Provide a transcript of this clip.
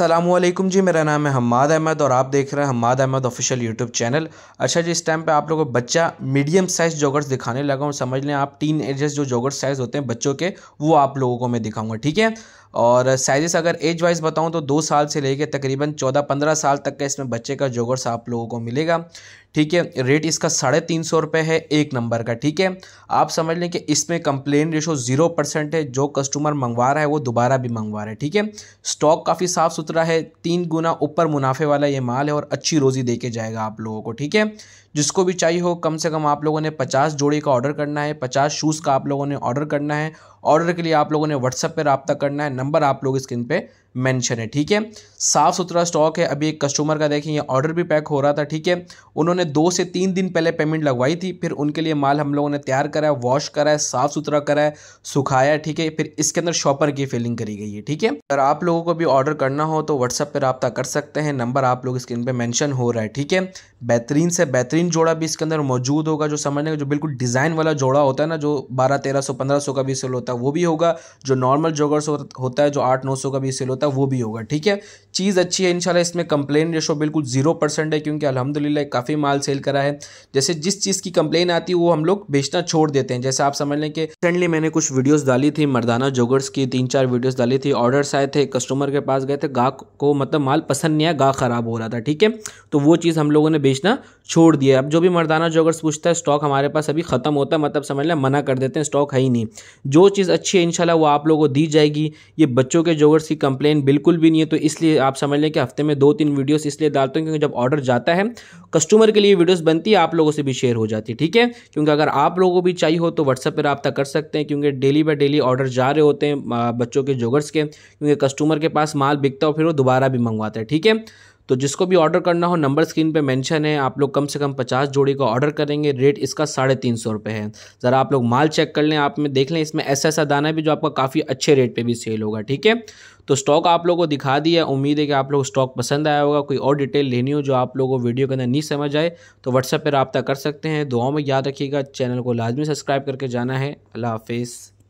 असलम जी मेरा नाम है हमाद अहमद और आप देख रहे हैं Hamad Ahmad official YouTube channel अच्छा जी इस टाइम पे आप लोगों को बच्चा मीडियम साइज़ जॉगर्स दिखाने लगा हूँ समझ लें आप टीन एजर्स जो जॉगर्स साइज़ होते हैं बच्चों के वो आप लोगों को मैं दिखाऊंगा ठीक है और साइज़ अगर एज वाइज बताऊँ तो दो साल से लेकर तकरीबन चौदह पंद्रह साल तक का इसमें बच्चे का जोगर्स आप लोगों को मिलेगा ठीक है रेट इसका साढ़े तीन सौ रुपये है एक नंबर का ठीक है आप समझ लें कि इसमें कंप्लेन रेशो ज़ीरो परसेंट है जो कस्टमर मंगवा रहा है वो दोबारा भी मंगवा रहा है ठीक है स्टॉक काफ़ी साफ़ सुथरा है तीन गुना ऊपर मुनाफे वाला ये माल है और अच्छी रोज़ी दे के जाएगा आप लोगों को ठीक है जिसको भी चाहिए हो कम से कम आप लोगों ने पचास जोड़ी का ऑर्डर करना है पचास शूज़ का आप लोगों ने ऑर्डर करना है ऑर्डर के लिए आप लोगों ने व्हाट्सअप पर रबता करना है नंबर आप लोग स्क्रीन पे मेंशन है ठीक है साफ़ सुथरा स्टॉक है अभी एक कस्टमर का देखें ये ऑर्डर भी पैक हो रहा था ठीक है उन्होंने दो से तीन दिन पहले पेमेंट लगवाई थी फिर उनके लिए माल हम लोगों ने तैयार करा है वॉश करा है साफ़ सुथरा करा है सुखाया ठीक है फिर इसके अंदर शॉपर की फिलिंग करी गई है ठीक है अगर आप लोगों को भी ऑर्डर करना हो तो व्हाट्सअप पर रबता कर सकते हैं नंबर आप लोग स्क्रीन पर मैंशन हो रहा है ठीक है बेहतरीन से बेहतरीन ट्विन जोड़ा भी इसके अंदर मौजूद होगा जो समझने का जो बिल्कुल डिज़ाइन वाला जोड़ा होता है ना जो बारह तेरह सौ पंद्रह सौ का भी सेल होता है वो भी होगा जो नॉर्मल जोगर्स होता है जो आठ नौ सौ का भी सेल होता है वो भी होगा ठीक है चीज़ अच्छी है इनशाला इसमें कंप्लेन रेशो बिल्कुल जीरो परसेंट है क्योंकि अलहमदिल्ला काफ़ी माल सेल करा है जैसे जिस चीज़ की कंप्लेन आती है वो हम लोग बेचना छोड़ देते हैं जैसे आप समझ लें कि रिसेंटली मैंने कुछ वीडियोज़ डाली थी मरदाना जोगर्स की तीन चार वीडियोज़ डाली थी ऑर्डर्स आए थे कस्टमर के पास गए थे गाह को मतलब माल पसंद नहीं आया गाह ख़राब हो रहा था ठीक है तो वो चीज़ हम लोगों ने बेचना छोड़ दिया है अब जो भी मर्दाना जोगर्स पूछता है स्टॉक हमारे पास अभी ख़त्म होता है मतलब समझ लें मना कर देते हैं स्टॉक है ही नहीं जो चीज़ अच्छी है इनशाला वो आप लोगों को दी जाएगी ये बच्चों के जोगर्स की कंप्लेन बिल्कुल भी नहीं है तो इसलिए आप समझ लें कि हफ्ते में दो तीन वीडियोस इसलिए डालते हैं क्योंकि जब ऑर्डर जाता है कस्टमर के लिए वीडियोस बनती है आप लोगों से भी शेयर हो जाती है ठीक है क्योंकि अगर आप लोगों को भी चाहिए हो तो व्हाट्सअप पर रब्ता कर सकते हैं क्योंकि डेली बाई डेली ऑर्डर जा रहे होते हैं बच्चों के जोगर्स के क्योंकि कस्टमर के पास माल बिकता हो फिर वो दोबारा भी मंगवाता है ठीक है तो जिसको भी ऑर्डर करना हो नंबर स्क्रीन पे मेंशन है आप लोग कम से कम पचास जोड़ी का ऑर्डर करेंगे रेट इसका साढ़े तीन सौ रुपये है ज़रा आप लोग माल चेक कर लें आप में देख लें इसमें ऐसा ऐसा दाना भी जो आपका काफ़ी अच्छे रेट पर भी सेल होगा ठीक है तो स्टॉक आप लोगों को दिखा दिया उम्मीद है कि आप लोग स्टॉक पसंद आया होगा कोई और डिटेल लेनी हो जो आप लोगों को वीडियो के अंदर नहीं समझ आए तो व्हाट्सएप पर रबता कर सकते हैं दुआओं में याद रखिएगा चैनल को लाजमी सब्सक्राइब करके जाना है अल्लाह हाफिज़